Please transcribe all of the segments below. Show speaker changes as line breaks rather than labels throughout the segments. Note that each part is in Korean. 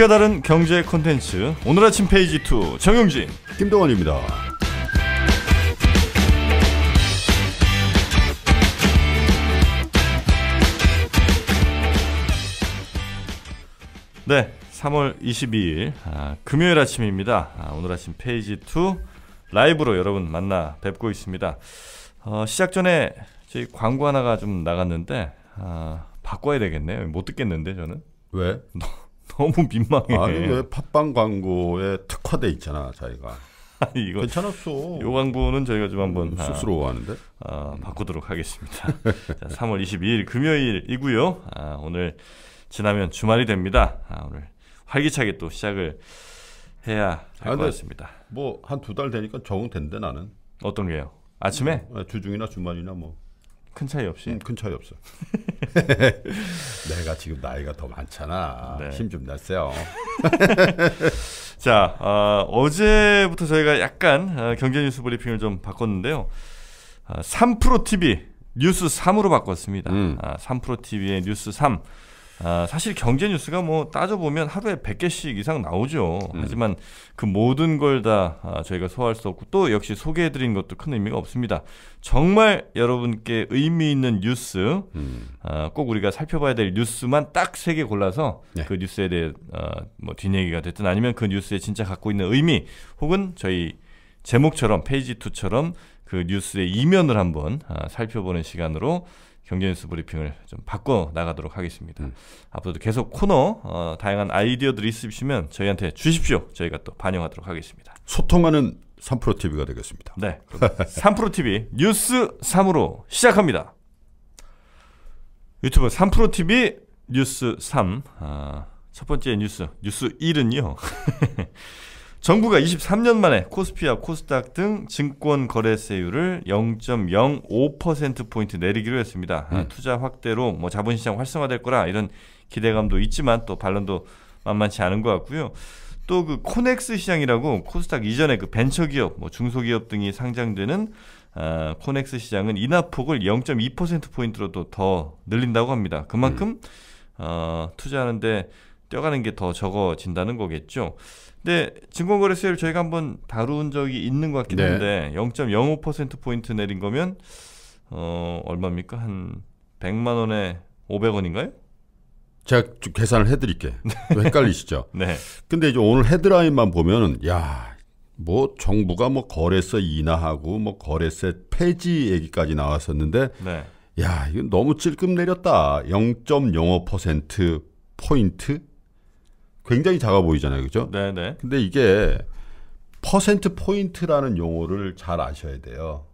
이가 다른 경제 콘텐츠 오늘 아침 페이지 2 정영진 김동원입니다. 네, 3월 22일 아, 금요일 아침입니다. 아, 오늘 아침 페이지 2 라이브로 여러분 만나 뵙고 있습니다. 어, 시작 전에 저희 광고 하나가 좀 나갔는데 아, 바꿔야 되겠네요. 못 듣겠는데 저는. 왜? 너무 민망해. 아니 왜 팟빵 광고에 특화돼 있잖아 자기가. 아, 이거 괜찮았어. 요 광고는 저희가 좀 한번 스스로 음, 아, 하는데 아, 바꾸도록 하겠습니다. 자, 3월 22일 금요일이고요. 아, 오늘 지나면 주말이 됩니다. 아, 오늘 활기차게 또 시작을 해야 할것 아, 같습니다.
뭐 한 두 달 되니까 적응된대 나는. 어떤 게요? 아침에? 음, 아, 주중이나 주말이나 뭐. 큰 차이 없이. 음, 큰 차이 없어.
내가 지금 나이가 더 많잖아. 네. 힘좀 내세요. 자 어, 제부터 저희가 약간 어, 경제 뉴스 브리핑을 좀 바꿨는데요. 어, 3프로 TV 뉴스 3으로 바꿨습니다. 음. 아, 3프로 TV의 뉴스 3. 아, 사실 경제 뉴스가 뭐 따져보면 하루에 100개씩 이상 나오죠. 음. 하지만 그 모든 걸다 아, 저희가 소화할 수 없고 또 역시 소개해드린 것도 큰 의미가 없습니다. 정말 여러분께 의미 있는 뉴스, 음. 아, 꼭 우리가 살펴봐야 될 뉴스만 딱세개 골라서 네. 그 뉴스에 대해 아, 뭐 뒷얘기가 됐든 아니면 그 뉴스에 진짜 갖고 있는 의미 혹은 저희 제목처럼 페이지 2처럼 그 뉴스의 이면을 한번 아, 살펴보는 시간으로 경제뉴스 브리핑을 좀 바꿔 나가도록 하겠습니다. 음. 앞으로도 계속 코너 어, 다양한 아이디어들 있으시면 저희한테 주십시오. 저희가 또 반영하도록 하겠습니다. 소통하는 3프로 TV가 되겠습니다. 네, 3프로 TV 뉴스 3으로 시작합니다. 유튜브 3프로 TV 뉴스 3. 아, 첫 번째 뉴스 뉴스 1은요. 정부가 23년 만에 코스피와 코스닥 등 증권 거래세율을 0.05%포인트 내리기로 했습니다. 아, 음. 투자 확대로 뭐 자본시장 활성화될 거라 이런 기대감도 있지만 또 반론도 만만치 않은 것 같고요. 또 그 코넥스 시장이라고 코스닥 이전에 그 벤처기업, 뭐 중소기업 등이 상장되는 아, 코넥스 시장은 인하폭을 0.2%포인트로 또더 늘린다고 합니다. 그만큼 음. 어, 투자하는데 뛰어가는 게 더 적어진다는 거겠죠. 근데 증권거래세를 저희가 한번 다룬 적이 있는 것 같긴 네. 한데 0.05% 포인트 내린 거면 어 얼마입니까? 한 100만 원에 500원인가요?
제가 좀 계산을 해드릴게. 네. 헷갈리시죠? 네. 근데 이제 오늘 헤드라인만 보면은 야. 뭐 정부가 뭐 거래세 인하하고 뭐 거래세 폐지 얘기까지 나왔었는데 네. 야 이건 너무 찔끔 내렸다 0.05% 포인트 굉장히 작아 보이잖아요, 그죠 네네. 네. 근데 이게 퍼센트 포인트라는 용어를 잘 아셔야 돼요.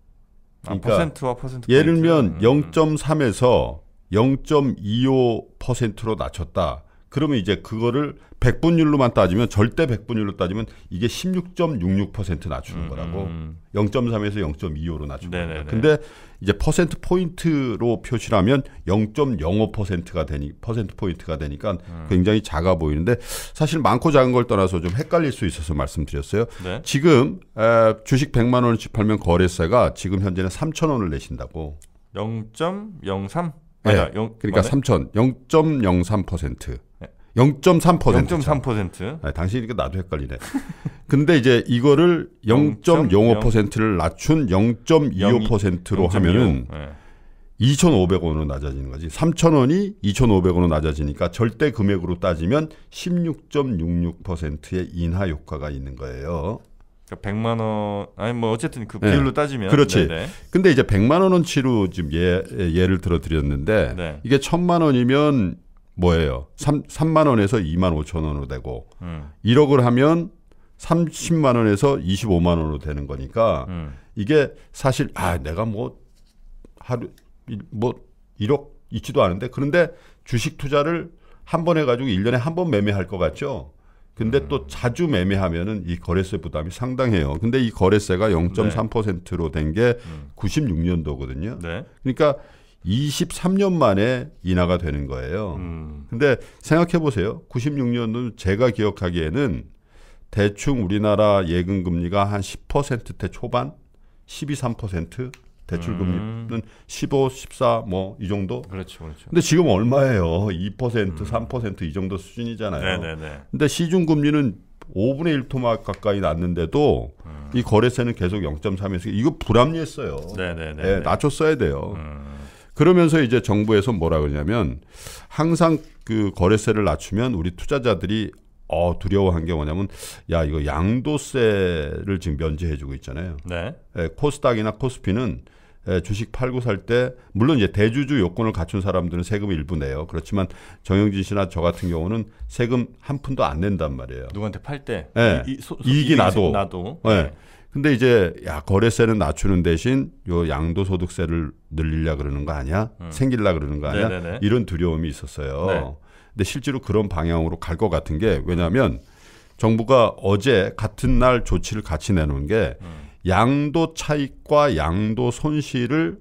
아, 그러니까 아, 퍼센트와 퍼센트 예를 들면 음. 0.3에서 0.25%로 낮췄다. 그러면 이제 그거를 백분율로만 따지면 절대 백분율로 따지면 이게 16.66% 낮추는 음, 거라고 음. 0.3에서 0.25로 낮춘 거예요. 네, 네. 근데 이제 퍼센트 포인트로 표시하면 0.05%가 되니 퍼센트 포인트가 되니까 음. 굉장히 작아 보이는데 사실 많고 작은 걸 떠나서 좀 헷갈릴 수 있어서 말씀드렸어요. 네? 지금 에, 주식 100만 원을 팔면 거래세가 지금 현재는 3천 원을 내신다고.
0.03 맞아. 네. 영, 그러니까 맞아?
3천 0.03%. 0.3%. 0.3%. 아, 당신이니까 나도 헷갈리네. 근데 이제 이거를 0.05%를 낮춘 0.25%로 하면은 네. 2,500원으로 낮아지는 거지. 3,000원이 2,500원으로 낮아지니까 절대 금액으로 따지면 16.66%의 인하 효과가 있는
거예요. 그러니까 100만 원 아니 뭐 어쨌든 그 네. 비율로 네. 따지면 그렇지. 네네. 네.
근데 이제 100만 원어치로 지금 예, 예를 들어 드렸는데 네. 이게 1000만 원이면 뭐예요? 3 3만 원에서 2만 5천 원으로 되고 음. 1억을 하면 30만 원에서 25만 원으로 되는 거니까 음. 이게 사실 아 내가 뭐 하루 뭐 1억 있지도 않은데 그런데 주식 투자를 한 번 해가지고 1년에 한 번 매매할 것 같죠? 근데 음. 또 자주 매매하면은 이 거래세 부담이 상당해요. 근데 이 거래세가 0.3%로 된게 음. 96년도거든요. 네. 그러니까 23년 만에 인하가 되는 거예요. 음. 근데 생각해 보세요. 96년도 제가 기억하기에는 대충 우리나라 예금 금리가 한 10%대 초반, 12, 3% 대출 금리는 음. 15, 14 뭐 이 정도. 그렇죠, 그렇죠. 근데 지금 얼마예요? 2% 음. 3%이 정도 수준이잖아요. 네네네. 근데 시중 금리는 5분의 1토막 가까이 났는데도 음. 이 거래세는 계속 0.3에서 이거 불합리했어요.
네네네. 예,
낮췄어야 돼요. 음. 그러면서 이제 정부에서 뭐라 그러냐면 항상 그 거래세를 낮추면 우리 투자자들이 어 두려워한 게 뭐냐면 야 이거 양도세를 지금 면제해주고 있잖아요. 네. 네 코스닥이나 코스피는 예, 주식 팔고 살 때 물론 이제 대주주 요건을 갖춘 사람들은 세금을 일부 내요. 그렇지만 정영진 씨나 저 같은 경우는 세금 한 푼도 안 낸단 말이에요. 누구한테 팔 때? 네. 이, 익이 이익이 나도. 나도. 네. 네. 근데 이제 야 거래세는 낮추는 대신 요 양도소득세를 늘리려 그러는 거 아니야? 음. 생길라 그러는 거 아니야? 네네네. 이런 두려움이 있었어요. 네. 근데 실제로 그런 방향으로 갈 것 같은 게 왜냐하면 정부가 어제 같은 날 조치를 같이 내놓은 게 음. 양도 차익과 양도 손실을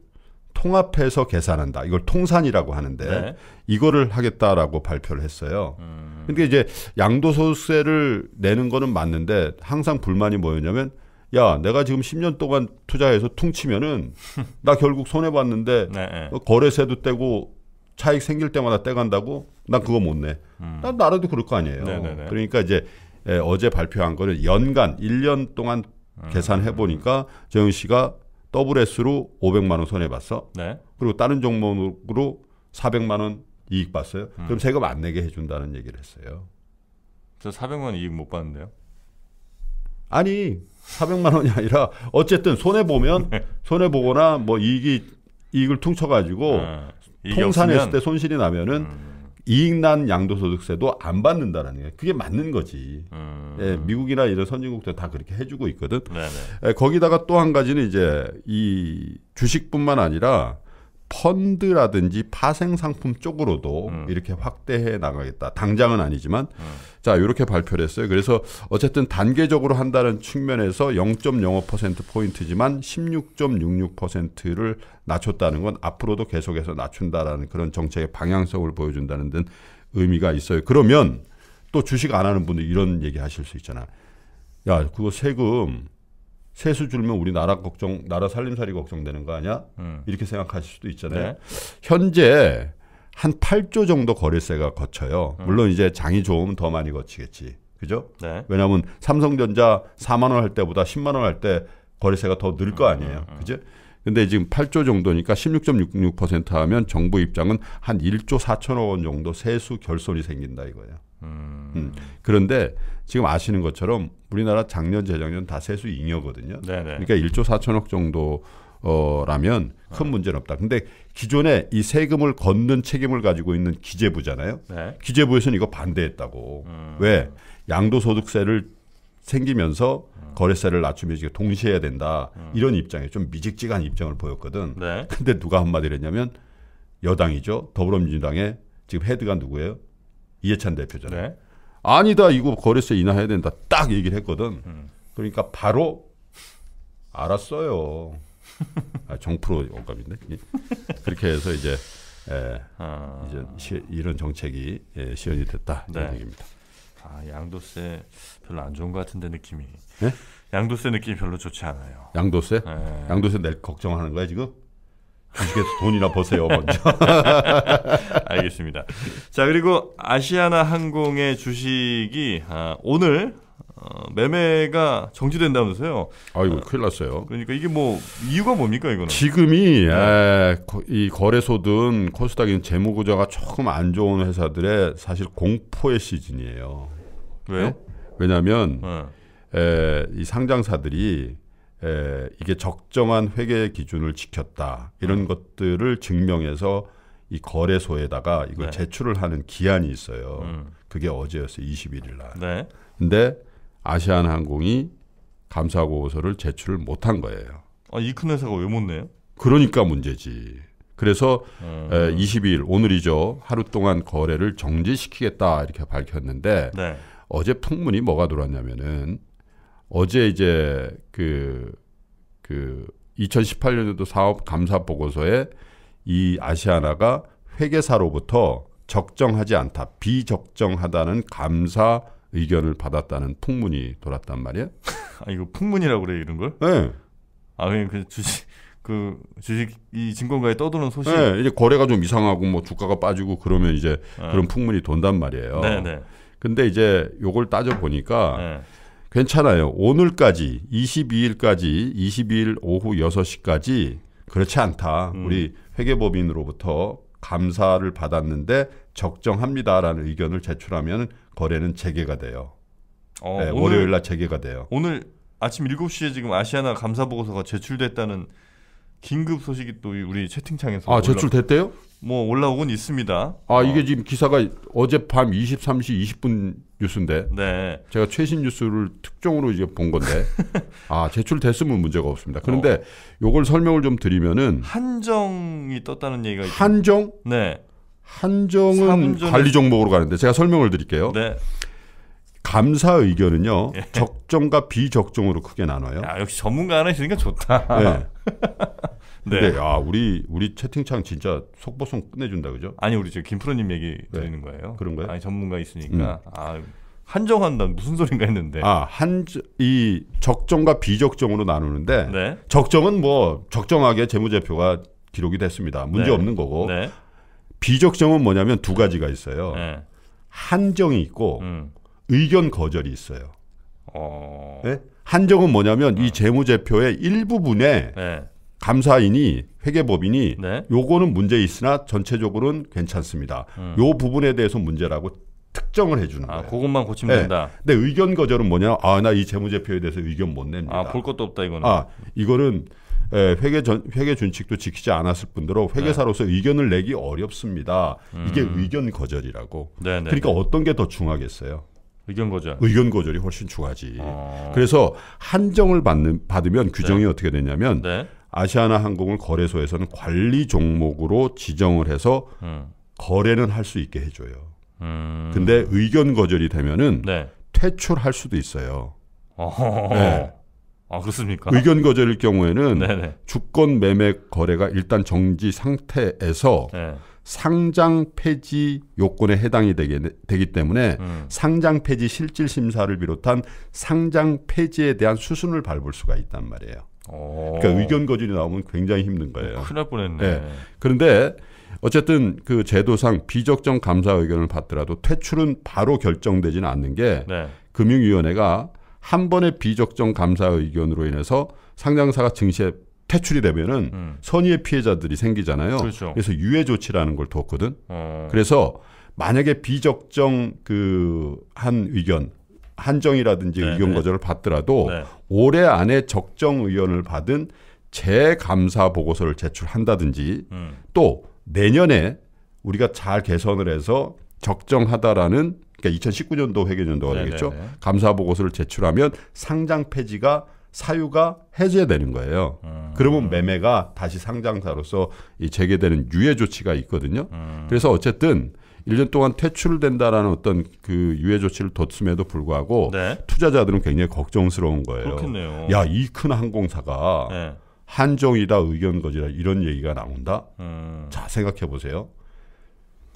통합해서 계산한다. 이걸 통산이라고 하는데 네. 이거를 하겠다라고 발표를 했어요. 음. 그러 이제 양도소득세를 내는 거는 맞는데 항상 불만이 뭐였냐면 야 내가 지금 10년 동안 투자해서 퉁치면은 나 결국 손해 봤는데 네. 네. 어, 거래세도 떼고 차익 생길 때마다 떼간다고 난 그거 못 내. 음. 난 나라도 그럴 거 아니에요. 네네네. 네, 네. 그러니까 이제 예, 어제 발표한 거는 연간 1년 동안 음. 계산해 보니까 정윤 씨가 더블 S로 500만 원 손해 봤어. 네. 그리고 다른 종목으로 400만 원 이익 봤어요. 음. 그럼 세금 안 내게 해준다는 얘기를 했어요. 저 400만 원 이익 못 봤는데요. 아니 400만 원이 아니라 어쨌든 손해 보면 네. 손해 보거나 뭐 이익이 이익을 퉁쳐가지고 네. 통산했을 때 손실이 나면은. 음. 이익난 양도소득세도 안 받는다라는 게 그게 맞는 거지. 음. 예, 미국이나 이런 선진국들 다 그렇게 해주고 있거든. 네네. 예, 거기다가 또 한 가지는 이제 이 주식뿐만 아니라 펀드라든지 파생 상품 쪽으로도 음. 이렇게 확대해 나가겠다. 당장은 아니지만 음. 자 이렇게 발표를 했어요. 그래서 어쨌든 단계적으로 한다는 측면에서 0.05% 포인트지만 16.66%를 낮췄다는 건 앞으로도 계속해서 낮춘다라는 그런 정책의 방향성을 보여준다는 데 의미가 있어요. 그러면 또 주식 안 하는 분들 이런 얘기 하실 수 있잖아. 야 그거 세금 세수 줄면 우리 나라 걱정, 나라 살림살이 걱정되는 거 아니야? 음. 이렇게 생각하실 수도 있잖아요. 네. 현재 한 8조 정도 거래세가 거쳐요. 음. 물론 이제 장이 좋으면 더 많이 거치겠지. 그죠? 네. 왜냐하면 삼성전자 4만 원 할 때보다 10만 원 할 때 거래세가 더 늘거 음, 아니에요. 음, 음. 그죠? 근데 지금 8조 정도니까 16.66% 하면 정부 입장은 한 1조 4천억 원 정도 세수 결손이 생긴다 이거예요. 음. 음. 그런데 지금 아시는 것처럼 우리나라 작년 재작년 다 세수 잉여거든요. 네네. 네. 그러니까 1조 4천억 정도 어라면 큰 어. 문제는 없다. 근데 기존에 이 세금을 걷는 책임을 가지고 있는 기재부잖아요. 네. 기재부에서는 이거 반대했다고. 음. 왜 양도소득세를 생기면서 거래세를 낮추면서 동시에 해야 된다. 음. 이런 입장에 좀미직직한 입장을 보였거든. 네. 근데 누가 한마디를 했냐면 여당이죠. 더불어민주당의 지금 헤드가 누구예요? 이해찬 대표잖아요. 네. 아니다 이거 거래세 인하해야 된다 딱 얘기를 했거든. 음. 그러니까 바로 알았어요. 아, 정프로 원감인데 예. 그렇게 해서 이제 예, 아... 이제
시, 이런 정책이
예, 시연이 됐다 이런 네. 얘기입니다.
아 양도세 별로 안 좋은 것 같은데 느낌이. 네? 양도세 느낌이 별로 좋지 않아요. 양도세? 네. 양도세 낼 걱정하는 거야 지금? 주식에서 돈이나 버세요 먼저. 알겠습니다. 자 그리고 아시아나 항공의 주식이 아, 오늘 어, 매매가 정지된다면서요? 아이고 아, 큰일 났어요. 그러니까 이게 뭐 이유가 뭡니까 이거는?
지금이 네. 에, 예, 거, 이 거래소든 코스닥인 재무 구조가 조금 안 좋은 회사들의 사실 공포의 시즌이에요. 왜요? 네? 왜냐하면 네. 에, 이 상장사들이 에, 이게 적정한 회계 기준을 지켰다 이런 음. 것들을 증명해서 이 거래소에다가 이걸 네. 제출을 하는 기한이 있어요. 음. 그게 어제였어요. 21일 날. 네. 근데 아시안 항공이 감사 보고서를 제출을 못한 거예요. 아, 이 큰 회사가 왜 못 내요? 그러니까 문제지. 그래서 음. 에, 22일 오늘이죠. 하루 동안 거래를 정지시키겠다 이렇게 밝혔는데 네. 어제 풍문이 뭐가 돌았냐면은 어제 이제 그 그 2018년도 그 사업 감사 보고서에 이 아시아나가 회계사로부터 적정하지 않다, 비적정하다는 감사 의견을 받았다는 풍문이 돌았단 말이야. 아 이거 풍문이라고 그래 이런 걸? 네. 아 그냥 그 주식
그 주식 이 증권가에 떠도는 소식. 네, 이제
거래가 좀 이상하고 뭐 주가가 빠지고 그러면 이제 네. 그런 풍문이 돈단 말이에요. 네, 네. 근데 이제 요걸 따져 보니까 네. 괜찮아요. 오늘까지 22일까지 22일 오후 6시까지 그렇지 않다. 음. 우리 회계법인으로부터 감사를 받았는데 적정합니다라는 의견을 제출하면 거래는 재개가 돼요. 어, 네, 월요일 날 재개가 돼요.
오늘 아침 7시에 지금 아시아나 감사 보고서가 제출됐다는 긴급 소식이 또 우리 채팅창에서 아 제출됐대요? 뭐 올라오곤 있습니다. 아 어. 이게
지금 기사가 어젯밤 23시 20분 뉴스인데 네. 제가 최신 뉴스를 특종으로 이제 본 건데 아 제출됐으면 문제가 없습니다. 그런데 어. 요걸 설명을 좀 드리면은
한정이 떴다는 얘기가 있죠. 한정? 있죠. 네. 한정은
삼전에... 관리 종목으로 가는데 제가 설명을 드릴게요. 네. 감사 의견은요 예. 적정과 비적정으로 크게 나눠요. 야, 역시 전문가 하나 있으니까 좋다. 네.
네. 근데 네. 아, 우리 우리 채팅창 진짜 속보송 끝내준다 그죠? 아니 우리 지금 김프로님 얘기 드리는 네. 거예요. 그런가요? 아니 전문가 있으니까. 음. 아 한정한다 무슨 소린가 했는데.
아한 이 적정과 비적정으로 나누는데 네. 적정은 뭐 적정하게 재무제표가 기록이 됐습니다. 문제 네. 없는 거고 비적정은 뭐냐면 두 가지가 있어요. 한정이 있고 음. 의견 거절이 있어요. 어... 한정은 뭐냐면 이 어. 재무제표의 일부분에 네. 감사인이 회계법인이 네. 요거는 문제 있으나 전체적으로는 괜찮습니다. 음. 요 부분에 대해서 문제라고 특정을 해주는 아, 거예요. 그것만 고치면 네. 된다. 근데 의견 거절은 뭐냐? 아, 나 이 재무제표에 대해서 의견 못 냅니다. 아, 볼 것도 없다 이거는. 아, 이거는 예, 회계 전, 회계 준칙도 지키지 않았을 뿐더러 네. 회계사로서 네. 의견을 내기 어렵습니다. 음. 이게 의견 거절이라고. 네네. 네, 그러니까 네. 어떤 게 더 중하겠어요?
의견 거절. 의견 거절이 훨씬 중하지. 어... 그래서
한정을 받는 받으면 규정이 네. 어떻게 되냐면 네. 아시아나 항공을 거래소에서는 관리 종목으로 지정을 해서 음. 거래는 할 수 있게 해줘요. 음. 근데 의견 거절이 되면은 네. 퇴출할 수도
있어요. 어. 네. 아 그렇습니까? 의견
거절일 경우에는 네네. 네. 주권 매매 거래가 일단 정지 상태에서 네. 상장 폐지 요건에 해당이 되게, 되기 때문에 음. 상장 폐지 실질 심사를 비롯한 상장 폐지에 대한 수순을 밟을 수가 있단 말이에요. 어. 그러니까 의견 거절이 나오면 굉장히 힘든 거예요. 어, 큰일 뻔했네. 네. 그런데 어쨌든 그 제도상 비적정 감사 의견을 받더라도 퇴출은 바로 결정되지는 않는 게 네. 금융위원회가 한 번의 비적정 감사 의견으로 인해서 상장사가 증시에 퇴출이 되면은 음. 선의의 피해자들이 생기잖아요. 그렇죠. 그래서 유해 조치라는 걸 뒀거든. 어. 그래서 만약에 비적정 그 한 의견 한정이라든지 네, 의견 네. 거절을 받더라도 네. 올해 안에 적정 의원을 받은 재감사 보고서를 제출한다든지 음. 또 내년에 우리가 잘 개선을 해서 적정하다라는 그러니까 2019년도 회계연도가 네, 네, 되겠죠. 감사 보고서를 제출하면 상장 폐지가 사유가 해제되는 거예요. 음. 그러면 매매가 다시 상장사로서 재개되는 유예 조치가 있거든요. 음. 그래서 어쨌든 1년 동안 퇴출된다라는 어떤 그 유예 조치를 뒀음에도 불구하고 네. 투자자들은 굉장히 걱정스러운 거예요. 그렇겠네요. 야, 이 큰 항공사가 네. 한종이다 의견 거지라 이런 얘기가 나온다. 음. 자, 생각해 보세요.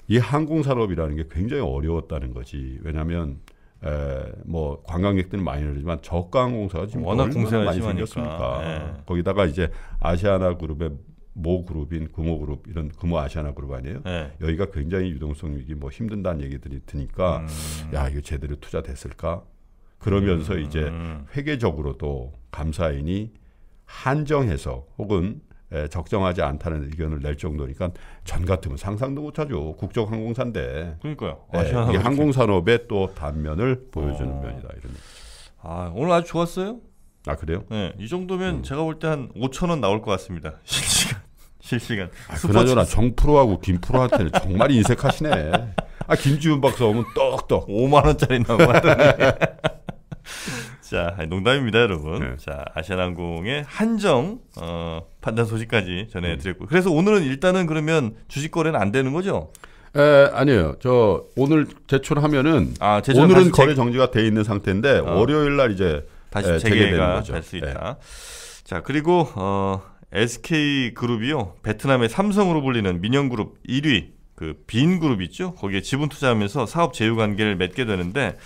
이 항공 산업이라는 게 굉장히 어려웠다는 거지. 왜냐하면 에, 뭐 관광객들은 많이 늘지만 저가 항공사가 지금 워낙 공세가 많이 생겼으니까 네. 거기다가 이제 아시아나 그룹의 모 그룹인 금호 그룹 이런 금호 아시아나 그룹 아니에요? 네. 여기가 굉장히 유동성 위기 뭐 힘든다는 얘기들이 드니까 음. 야 이거 제대로 투자됐을까? 그러면서 음. 이제 회계적으로도 감사인이 한정해서 혹은 에, 예, 적정하지 않다는 의견을 낼 정도니까 전 같으면 상상도 못하죠. 국적
항공사인데. 그러니까요. 아, 예, 이게 항공산업의 또 단면을 아. 보여주는 어. 면이다. 이런. 아 오늘 아주 좋았어요. 아 그래요? 네, 이 정도면 음. 제가 볼 때 한 5천 원 나올 것 같습니다. 실시간. 실시간. 아, 그나저나
정프로하고 김프로한테는 정말 인색하시네. 아 김지훈 박사 오면 떡떡. 5만 원짜리 나오고 하더
자, 농담입니다, 여러분. 네. 자, 아시아항공의 한정 어, 판단 소식까지 전해드렸고. 그래서 오늘은 일단은 그러면 주식 거래는 안 되는 거죠? 에,
아니에요. 저 오늘 제출하면은 아, 오늘은 거래 정지가 돼 있는 상태인데 어. 월요일
날 이제 다시 에, 재개가 될수 예. 있다. 네. 자, 그리고 어 SK 그룹이요. 베트남의 삼성으로 불리는 민영 그룹 1위 그 빈 그룹 있죠. 거기에 지분 투자하면서 사업 제휴 관계를 맺게 되는데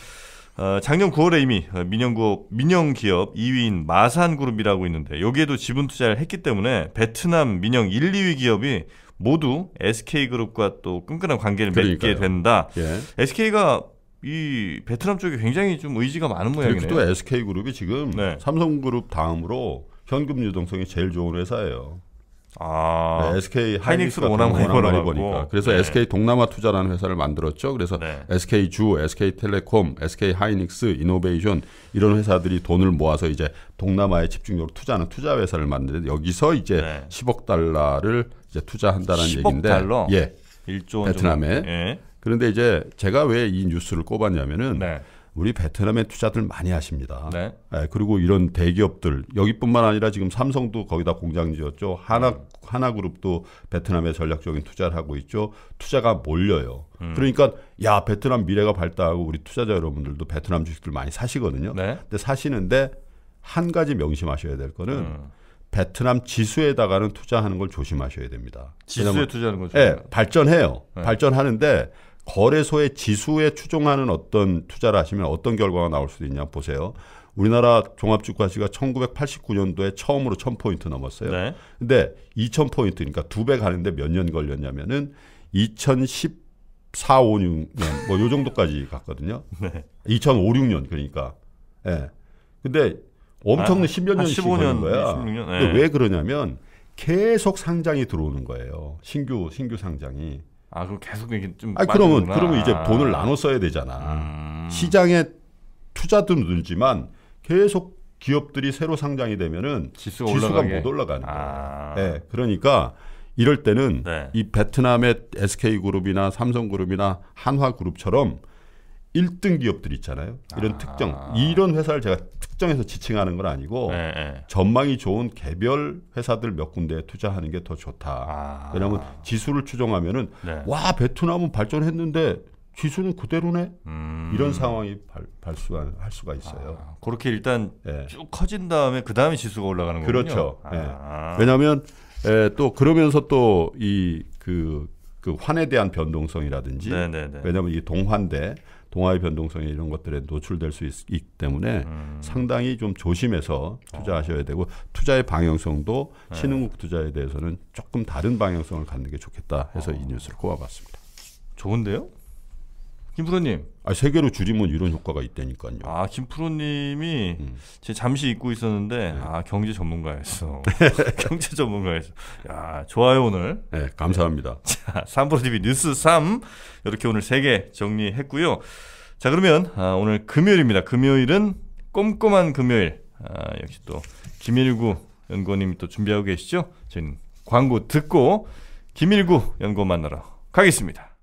어, 작년 9월에 이미 민영그룹, 민영기업 2위인 마산그룹이라고 있는데 여기에도 지분 투자를 했기 때문에 베트남 민영 1, 2위 기업이 모두 SK그룹과 또 끈끈한 관계를 그러니까요. 맺게 된다. 예. SK가 이 베트남 쪽에 굉장히 좀 의지가 많은 모양이네요. 또
SK그룹이 지금 네. 삼성그룹 다음으로 현금 유동성이 제일 좋은 회사예요. 아, 네, SK 하이닉스 가 워낙 많이 버니까 그래서 네. SK 동남아 투자라는 회사를 만들었죠. 그래서 네. SK 주, SK 텔레콤, SK 하이닉스, 이노베이션 이런 회사들이 돈을 모아서 이제 동남아에 집중적으로 투자하는 투자 회사를 만드는데 여기서 이제 네. 10억 달러를 이제 투자한다는 10억 얘기인데, 달러? 예, 1조 베트남에. 예. 그런데 이제 제가 왜 이 뉴스를 꼽았냐면은. 네. 우리 베트남에 투자들 많이 하십니다. 네. 네. 그리고 이런 대기업들 여기뿐만 아니라 지금 삼성도 거기다 공장 지었죠. 하나 음. 하나그룹도 베트남에 전략적인 투자를 하고 있죠. 투자가 몰려요. 음. 그러니까 야 베트남 미래가 밝다하고 우리 투자자 여러분들도 베트남 주식들 많이 사시거든요. 네. 근데 사시는데 한 가지 명심하셔야 될 거는 음. 베트남 지수에다가는 투자하는 걸 조심하셔야 됩니다. 지수에 투자하는 거죠. 예, 네, 발전해요. 발전하는데 거래소의 지수에 추종하는 어떤 투자를 하시면 어떤 결과가 나올 수도 있냐 보세요. 우리나라 종합주가시가 1989년도에 처음으로 1000포인트 넘었어요. 네. 근데 2000포인트 그러니까 두 배 가는데 몇 년 걸렸냐면은 2014, 5, 6년 뭐 요 정도까지 갔거든요. 네. 2 0 5 6년 그러니까. 예. 네. 근데 엄청난 아, 10몇 년씩 15년, 거야. 16년, 네. 왜 그러냐면 계속 상장이 들어오는 거예요. 신규 신규 상장이. 아 그럼 계속 이게 좀. 아 그러면 그러면 이제 돈을 아. 나눠 써야 되잖아. 음. 시장에 투자도 늘지만 계속 기업들이 새로 상장이 되면은 지수가, 지수가 못 올라가는 거예요. 아. 네, 그러니까 이럴 때는 네. 이 베트남의 SK 그룹이나 삼성 그룹이나 한화 그룹처럼 1등 기업들 있잖아요. 이런 아. 특정 이런 회사를 제가 특정해서 지칭하는 건 아니고 네, 네. 전망이 좋은 개별 회사들 몇 군데에 투자하는 게 더 좋다. 아. 왜냐하면 지수를 추정하면은 네. 와 베트남은 발전했는데 지수는 그대로네 음. 이런 상황이 발, 발수할 수가 있어요. 아.
그렇게 일단
예. 쭉 커진 다음에 그 다음에 지수가 올라가는 거군요. 그렇죠. 아. 왜냐하면 에, 또 그러면서 또 이 그 그 환에 대한 변동성이라든지 네네네. 네, 네. 왜냐하면 이 동환대 동화의 변동성이 이런 것들에 노출될 수 있, 기 때문에 음. 상당히 좀 조심해서 어. 투자하셔야 되고 투자의 방향성도 네. 신흥국 투자에 대해서는 조금 다른 방향성을 갖는 게 좋겠다 해서 어. 이 뉴스를 꼽아봤습니다. 좋은데요? 김프로님. 아, 세계로 줄이면 이런 효과가 있다니까요.
아, 김프로님이 음. 제 잠시 잊고 있었는데 네. 아 경제 전문가였어. 경제 전문가였어. 야, 좋아요 오늘. 네, 감사합니다. 자, 삼프로 TV 뉴스 3 이렇게 오늘 세 개 정리했고요. 자, 그러면 아, 오늘 금요일입니다. 금요일은 꼼꼼한 금요일. 아, 역시 또 김일구 연구원님이 또 준비하고 계시죠? 저희는 광고 듣고 김일구 연구원 만나러 가겠습니다.